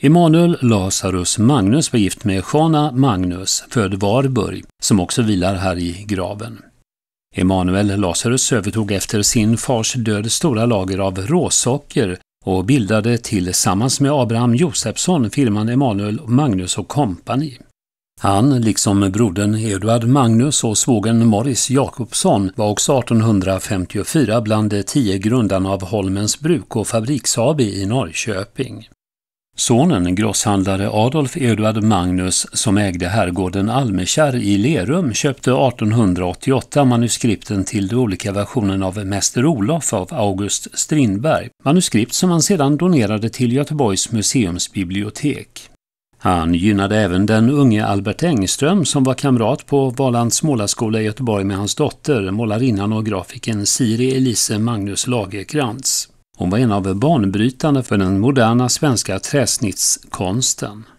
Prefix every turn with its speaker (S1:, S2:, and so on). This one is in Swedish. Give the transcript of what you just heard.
S1: Emanuel Lazarus Magnus var gift med Jana Magnus, född Varburg, som också vilar här i graven. Emanuel Lazarus övertog efter sin fars död stora lager av råsocker och bildade tillsammans med Abraham Josefsson firman Emanuel Magnus och Company. Han, liksom brodern Eduard Magnus och svågen Morris Jakobsson, var också 1854 bland de tio grundarna av Holmens bruk och Fabriks AB i Norrköping. Sonen, grosshandlare Adolf Eduard Magnus, som ägde herrgården Almekärr i Lerum, köpte 1888 manuskripten till de olika versionerna av Mäster Olof av August Strindberg, manuskript som han sedan donerade till Göteborgs museumsbibliotek. Han gynnade även den unge Albert Engström som var kamrat på Valands målarskola i Göteborg med hans dotter, målarinnan och grafikern Siri Elise Magnus Lagerkrantz. Hon var en av banbrytarna för den moderna svenska träsnittskonsten.